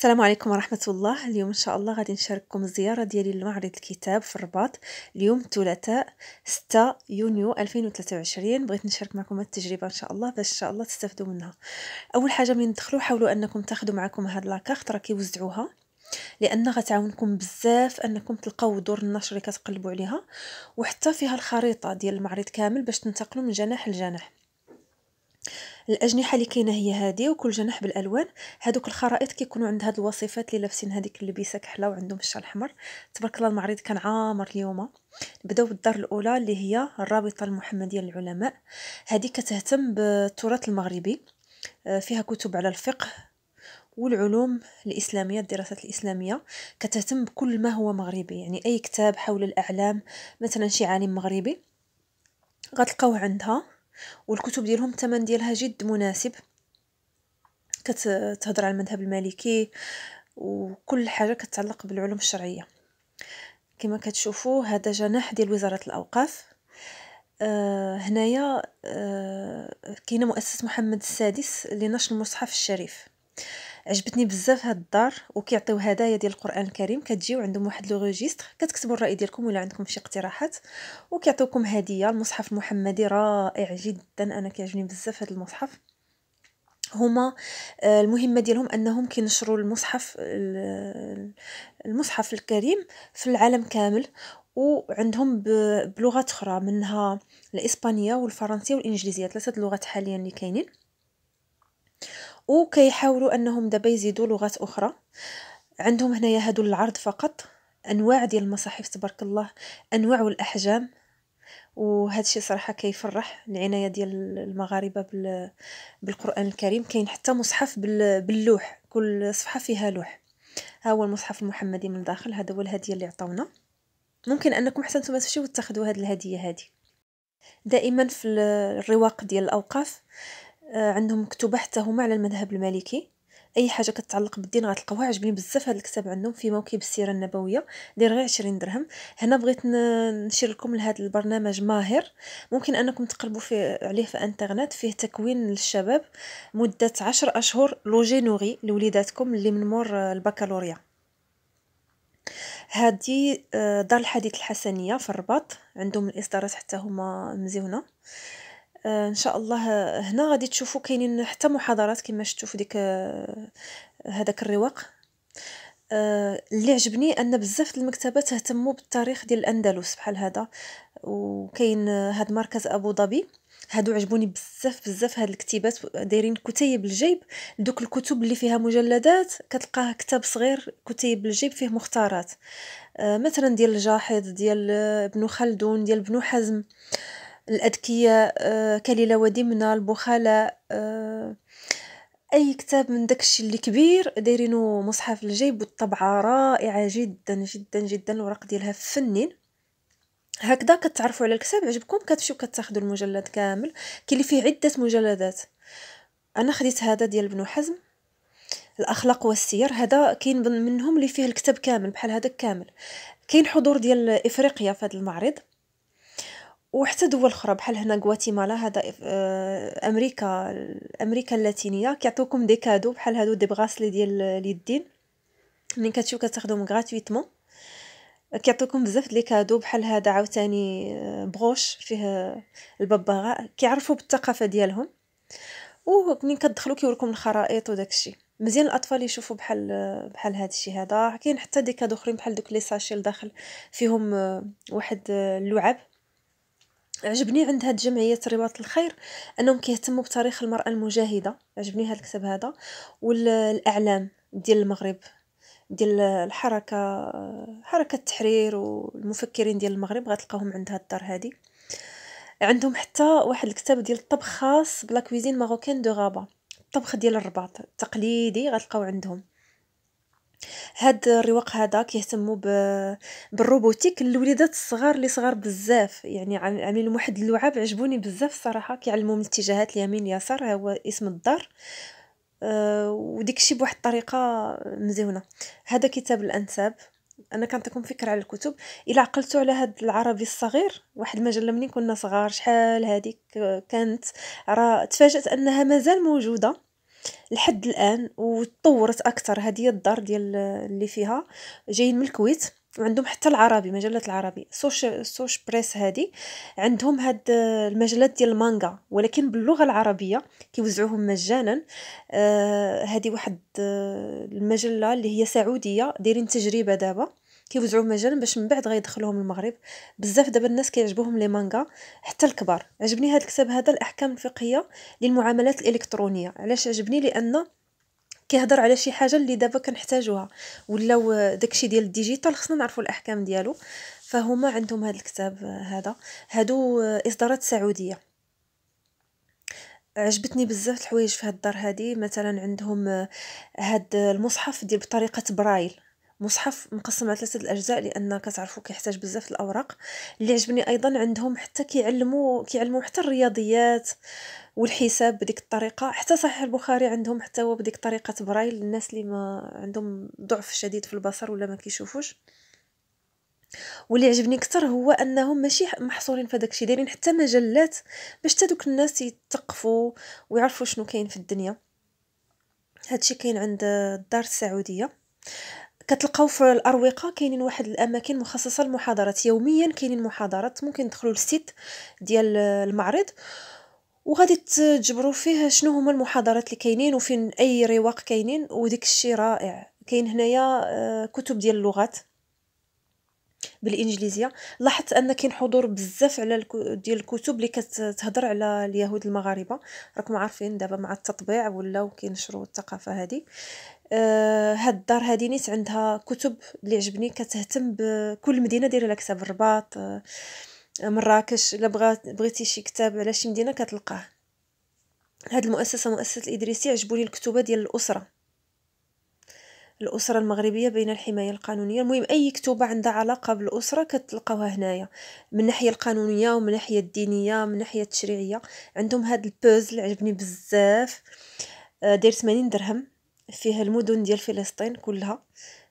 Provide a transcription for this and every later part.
السلام عليكم ورحمة الله اليوم إن شاء الله غادي نشارككم الزيارة ديالي لمعرض الكتاب في الرباط اليوم الثلاثاء 6 يونيو 2023 بغيت نشارك معكم التجربة إن شاء الله باش إن شاء الله تستفدوا منها أول حاجة من تدخلوا حاولوا أنكم تاخدوا معكم هاد لاكارت راه كيوزعوها لان غتعاونكم بزاف انكم تلقاو دور النشر اللي كتقلبوا عليها وحتى فيها الخريطه ديال المعرض كامل باش تنتقلوا من جناح لجناح الأجنحة اللي كاينة هي هادي وكل جناح بالألوان هادوك الخرائط كيكونوا عند هاد الوصفات اللي لابسين هاديك اللبسة كحلة وعندهم الشال الأحمر تبارك الله المعرض كان عامر اليوم نبداو بالدار الأولى اللي هي الرابطة المحمدية للعلماء هادي كتهتم بالتراث المغربي آه، فيها كتب على الفقه والعلوم الإسلامية الدراسات الإسلامية كتهتم بكل ما هو مغربي يعني أي كتاب حول الأعلام مثلا شي عالم مغربي غتلقاوه عندها والكتب ديالهم الثمن ديالها جد مناسب كتهضر على المذهب المالكي وكل حاجه كتعلق بالعلوم الشرعيه كما كتشوفوا هذا جناح ديال وزاره الاوقاف آه هنايا آه كاينه مؤسسه محمد السادس لنشر المصحف الشريف عجبتني بزاف هاد الدار وكيعطيو هدايا ديال القران الكريم كتجيو عندهم واحد لو ريجيستر كتكتبوا الراي ديالكم ولا عندكم شي اقتراحات وكيعطيوكم هديه المصحف المحمدي رائع جدا انا كيعجبني بزاف هاد المصحف هما آه، المهمه ديالهم انهم كينشروا المصحف المصحف الكريم في العالم كامل وعندهم بلغات اخرى منها الاسبانيه والفرنسيه والانجليزيه ثلاثه اللغات حاليا اللي كاينين وكيحاولوا انهم دابا يزيدوا لغات اخرى عندهم هنايا هادو العرض فقط انواع ديال المصاحف تبارك الله انواع والاحجام وهذا الشيء صراحه كيفرح العنايه ديال المغاربه بالقران الكريم كاين حتى مصحف باللوح كل صفحه فيها لوح ها هو المصحف المحمدي من الداخل هذا هو الهديه اللي عطاونا ممكن انكم حتى نتوما تمشيو تاخذوا هذه الهديه هذه دائما في الرواق ديال الاوقاف آه، عندهم مكتوبة حتى هما على المذهب المالكي اي حاجه كتعلق بالدين غتلقاوها عجبني بزاف هذا الكتاب عندهم في موكب السيره النبويه داير غير 20 درهم هنا بغيت نشير لكم لهذا البرنامج ماهر ممكن انكم تقلبوا فيه عليه في انترنت فيه تكوين للشباب مده عشر اشهر لوجي نوغي لوليداتكم اللي من مور البكالوريا هادي آه، دار الحديث الحسنيه في الرباط عندهم الاصدارات حتى هما مزيونه آه، ان شاء الله آه، هنا غادي تشوفوا كاينين حتى محاضرات كما شفتوا في ديك آه، هذاك الرواق اللي عجبني ان بزاف المكتبات اهتموا بالتاريخ ديال الاندلس بحال هذا وكاين هاد مركز ابو ظبي هادو عجبوني بزاف بزاف هاد الكتيبات دايرين كتيب الجيب دوك الكتب اللي فيها مجلدات كتلقاه كتاب صغير كتيب الجيب فيه مختارات مثلا ديال الجاحظ ديال ابن خلدون ديال ابن حزم آه الأذكياء آه، كليلة ودمنة البخلاء آه، أي كتاب من داكشي اللي كبير دايرينو مصحف الجيب والطبعة رائعة جدا جدا جدا الورق ديالها فنين هكذا كتعرفوا على الكتاب عجبكم كتمشيو كتاخذوا المجلد كامل كاين اللي فيه عده مجلدات انا خديت هذا ديال ابن حزم الاخلاق والسير هذا كاين منهم اللي فيه الكتاب كامل بحال هذا كامل كاين حضور ديال افريقيا في هذا المعرض وحتى دول اخرى بحال هنا غواتيمالا هذا آه، امريكا امريكا اللاتينيه كيعطيوكم دي كادو بحال هادو دي بغاسلي ديال اليدين ملي كتشوف كتاخذهم غراتويتمون كيعطيوكم بزاف ديال كادو بحال هذا عاوتاني آه، بغوش فيه الببغاء كيعرفوا بالثقافه ديالهم ومنين كتدخلوا كيوريكم الخرائط وداك الشيء مزيان الاطفال يشوفوا بحال بحال هذا الشيء هذا كاين حتى دي كادو اخرين بحال دوك لي ساشي لداخل فيهم آه، واحد اللعب عجبني عند هاد جمعية رباط الخير أنهم كيهتموا بتاريخ المرأة المجاهدة عجبني هاد الكتاب هذا والأعلام ديال المغرب ديال الحركة حركة التحرير والمفكرين ديال المغرب غتلقاهم عند هاد الدار هادي عندهم حتى واحد الكتاب ديال الطبخ خاص بلا كويزين ماروكين دو غابة الطبخ ديال الرباط التقليدي غتلقاو عندهم هاد الرواق هذا كيهتمو بالروبوتيك للوليدات الصغار اللي صغار بزاف يعني عام- عاملين واحد اللعاب عجبوني بزاف الصراحه من الاتجاهات اليمين اليسار ها هو اسم الدار آه، وديكشي بواحد الطريقه مزيونه هذا كتاب الانساب انا كنعطيكم فكره على الكتب الا عقلتوا على هاد العربي الصغير واحد المجله منين كنا صغار شحال هذيك آه، كانت راه تفاجات انها مازال موجوده لحد الان وتطورت اكثر هذه الدار ديال اللي فيها جايين من الكويت وعندهم حتى العربي مجلة العربي سوش سوش بريس هادي عندهم هاد المجلات ديال المانغا ولكن باللغه العربيه كيوزعوهم مجانا هذه آه، هادي واحد آه، المجله اللي هي سعوديه دايرين تجربه دابا كيوزعوه مجانا باش من بعد غيدخلوهم المغرب بزاف دابا الناس كيعجبوهم لي مانغا حتى الكبار عجبني هذا الكتاب هذا الاحكام الفقهيه للمعاملات الالكترونيه علاش عجبني لان كيهضر على شي حاجه اللي دابا كنحتاجوها ولاو داكشي ديال الديجيتال خصنا نعرفوا الاحكام ديالو فهما عندهم هذا الكتاب هذا هادو اصدارات سعوديه عجبتني بزاف الحوايج في هاد الدار هادي مثلا عندهم هاد المصحف ديال بطريقه برايل مصحف مقسم على ثلاثه الاجزاء لان كتعرفوا كيحتاج بزاف الاوراق اللي عجبني ايضا عندهم حتى كيعلموا كيعلموا حتى الرياضيات والحساب بديك الطريقه حتى صحيح البخاري عندهم حتى هو بديك طريقه برايل الناس اللي ما عندهم ضعف شديد في البصر ولا ما كيشوفوش واللي عجبني اكثر هو انهم ماشي محصورين في داكشي دايرين حتى مجلات باش حتى دوك الناس يتقفوا ويعرفوا شنو كاين في الدنيا هادشي كاين عند الدار السعوديه كتلقاو في الاروقه كاينين واحد الاماكن مخصصه للمحاضرات يوميا كاينين محاضرات ممكن تدخلوا للسيت ديال المعرض وغادي تجبروا فيه شنو هما المحاضرات اللي كاينين وفين اي رواق كاينين وديك الشيء رائع كاين هنايا آه، كتب ديال اللغات بالانجليزيه لاحظت ان كاين حضور بزاف على ديال الكتب اللي كتهضر على اليهود المغاربه راكم عارفين دابا مع التطبيع ولاو كينشروا الثقافه هذه آه، هاد الدار هادي نيت عندها كتب اللي عجبني كتهتم بكل مدينه دايره لها كتاب الرباط آه، آه، مراكش الا بغيتي شي كتاب على شي مدينه كتلقاه هاد المؤسسه مؤسسه الادريسي عجبوني الكتبه ديال الاسره الاسره المغربيه بين الحمايه القانونيه المهم اي كتبه عندها علاقه بالاسره كتلقاوها هنايا من الناحيه القانونيه ومن الناحيه الدينيه من الناحيه التشريعيه عندهم هاد البوزل عجبني بزاف داير 80 درهم فيها المدن ديال فلسطين كلها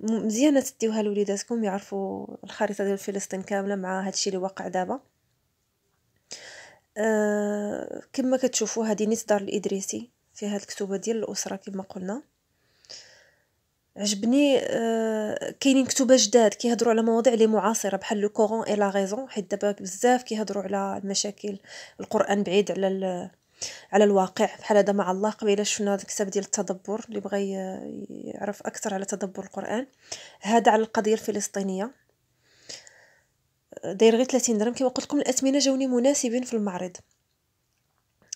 مزيانه تديوها لوليداتكم يعرفوا الخريطه ديال فلسطين كامله مع هادشي اللي واقع دابا أه كما كتشوفوا هذه نيت دار الادريسي فيها الكتوبه ديال الاسره كما قلنا عجبني أه كاينين كتوبه جداد كيهضروا على مواضيع اللي معاصره بحال لو كورون اي لا ريزون حيت دابا بزاف كيهضروا على المشاكل القران بعيد على على الواقع بحال هذا مع الله قبيله شفنا هذا الكتاب ديال التدبر اللي بغى يعرف اكثر على تدبر القران هذا على القضيه الفلسطينيه داير غير 30 درهم كما قلت لكم الاثمنه جاوني مناسبين في المعرض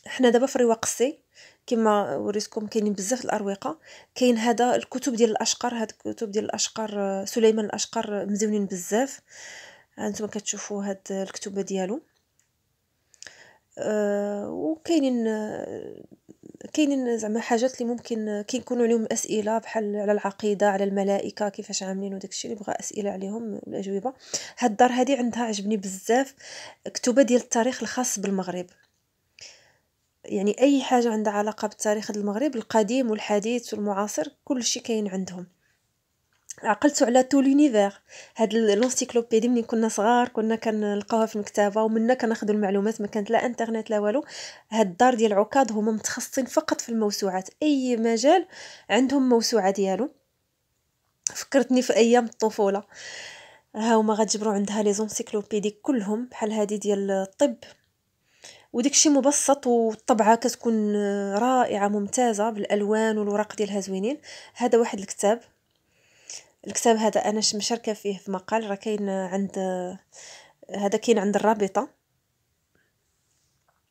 حنا دابا في الرواق السي كما وريتكم كاينين بزاف الاروقه كاين هذا الكتب ديال الاشقر هاد الكتب ديال الاشقر سليمان الاشقر مزيونين بزاف هانتوما كتشوفوا هاد الكتبه ديالو آه، وكاينين كاينين زعما حاجات اللي ممكن كيكونوا عليهم اسئله بحال على العقيده على الملائكه كيفاش عاملين وداك الشيء اللي بغى اسئله عليهم الاجوبه هاد الدار هادي عندها عجبني بزاف كتوبه ديال التاريخ الخاص بالمغرب يعني اي حاجه عندها علاقه بالتاريخ ديال المغرب القديم والحديث والمعاصر كل شيء كاين عندهم عقلت على تو لونيفير هاد لونسيكلوبيدي ملي كنا صغار كنا كنلقاوها في المكتبه ومننا كناخذوا المعلومات ما كانت لا انترنت لا والو هاد الدار ديال عكاظ هما متخصصين فقط في الموسوعات اي مجال عندهم موسوعه ديالو فكرتني في ايام الطفوله ها هما غتجبروا عندها لي زونسيكلوبيدي كلهم بحال هادي ديال الطب وداكشي مبسط والطبعه كتكون رائعه ممتازه بالالوان والورق ديالها زوينين هذا واحد الكتاب الكتاب هذا انا مشاركه فيه في مقال راه كاين عند هذا كاين عند الرابطه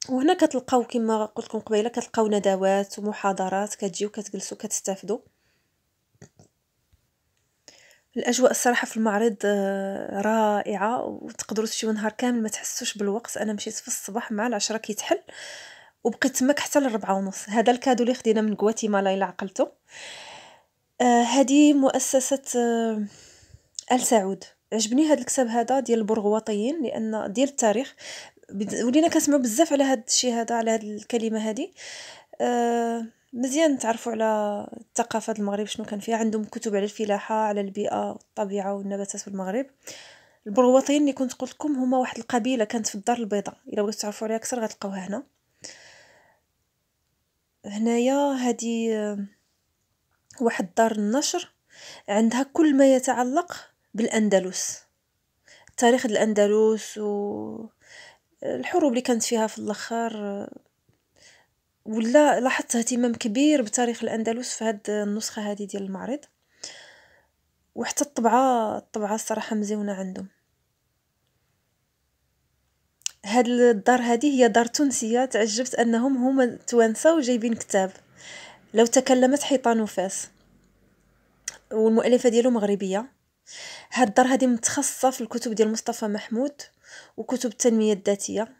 وهنا كتلقاو كما قلت لكم قبيله كتلقاو ندوات ومحاضرات كتجيو كتجلسوا كتستافدوا الاجواء الصراحه في المعرض آه، رائعه وتقدروا تمشيو نهار كامل ما تحسوش بالوقت انا مشيت في الصباح مع العشرة كيتحل وبقيت تماك حتى للربعة ونص هذا الكادو اللي خدينا من غواتيمالا الى عقلته هاذي آه، مؤسسة آه، آل سعود, عجبني هاد الكتاب هادا ديال البرغواطيين لأن ديال التاريخ, ولينا كنسمعو بزاف على هاد الشي هادا على هاد الكلمة هادي, آه، مزيان نتعرفو على الثقافة المغرب شنو كان فيها, عندهم كتب على الفلاحة, على البيئة, والطبيعة, والنباتات في المغرب, البرغواطيين لي كنت قلتلكم هما واحد القبيلة كانت في الدار البيضاء, إلا بغيتو تعرفوا عليها أكثر غتلقاوها هنا, هنايا هادي. واحد دار النشر عندها كل ما يتعلق بالأندلس تاريخ الأندلس و الحروب اللي كانت فيها في الاخر ولا لاحظت اهتمام كبير بتاريخ الاندلس في هاد النسخه هذه ديال المعرض وحتى الطبعه الطبعه الصراحه مزيونه عندهم هاد الدار هذه هي دار تونسيه تعجبت انهم هما توانسه وجايبين كتاب لو تكلمت حيطان وفاس والمؤلفه ديالو مغربيه هاد الدار هادي متخصصه في الكتب ديال مصطفى محمود وكتب التنميه الذاتيه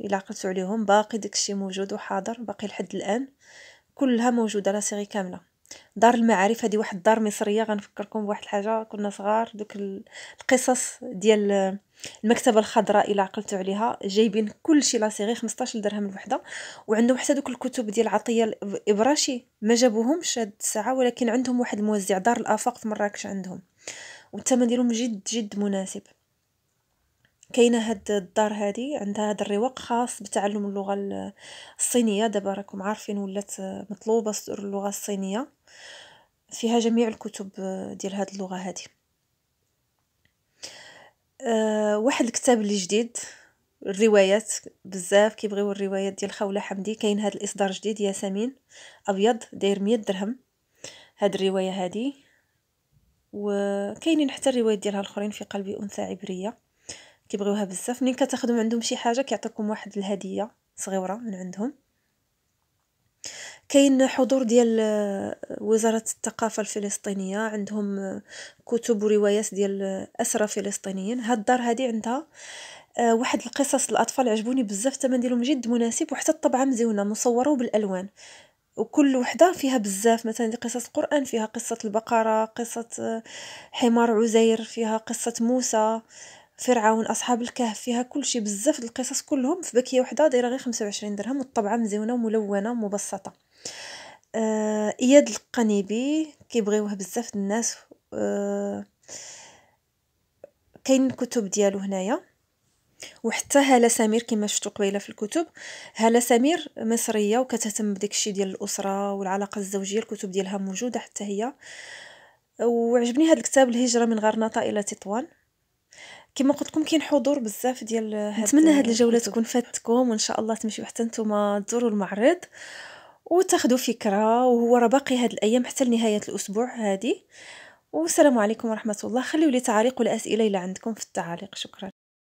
الا عقلتو عليهم باقي داكشي موجود وحاضر باقي لحد الان كلها موجوده لا سيري كامله دار المعارف هادي واحد الدار مصريه غنفكركم بواحد الحاجه كنا صغار دوك القصص ديال المكتبه الخضراء الا عقلتوا عليها جايبين كلشي لا سيغي 15 درهم الوحده وعندهم حتى دوك الكتب ديال عطيه الابراشي ما جابوهمش هاد الساعه ولكن عندهم واحد الموزع دار الافاق في مراكش عندهم والثمن ديالهم جد جد مناسب كاينه هاد الدار هادي عندها هاد الرواق خاص بتعلم اللغه الصينيه دابا راكم عارفين ولات مطلوبه اللغه الصينيه فيها جميع الكتب آه، ديال هاد اللغة هادي آه، واحد الكتاب اللي جديد الروايات بزاف كيبغيو الروايات ديال خولة حمدي كاين هاد الإصدار جديد ياسمين أبيض داير مية درهم هاد الرواية هادي وكاينين حتى الروايات ديالها الاخرين في قلبي انثى عبريه كيبغيوها بزاف ملي كتاخذهم عندهم شي حاجه كيعطيكم واحد الهديه صغيره من عندهم كاين حضور ديال آه، وزارة الثقافة الفلسطينية عندهم آه، كتب وروايات ديال آه، أسرى فلسطينيين هاد الدار هادي عندها واحد القصص الاطفال عجبوني بزاف الثمن ديالهم جد مناسب وحتى الطبعه مزيونه مصوره بالالوان وكل وحده فيها بزاف مثلا دي قصص القران فيها قصه البقره قصه حمار عزير فيها قصه موسى فرعون اصحاب الكهف فيها كل شيء بزاف القصص كلهم في بكيه وحده دايره غير 25 درهم والطبعه مزيونه وملونه ومبسطه آه، إياد القنيبي كيبغيوه بزاف الناس آه، كاين كتب ديالو هنايا وحتى هالة سمير كما شفتو قبيله في الكتب هالة سمير مصريه وكتهتم بداك الشيء ديال الاسره والعلاقه الزوجيه الكتب ديالها موجوده حتى هي وعجبني هذا الكتاب الهجره من غرناطه الى تطوان كما قلت لكم كاين حضور بزاف ديال نتمنى هاد الجوله تكون فاتتكم وان شاء الله تمشيو حتى نتوما تزوروا المعرض وتاخذوا فكره وهو راه باقي هاد الايام حتى لنهايه الاسبوع هادي والسلام عليكم ورحمه الله خليوا لي تعاليق ولا اسئله الا عندكم في التعاليق شكرا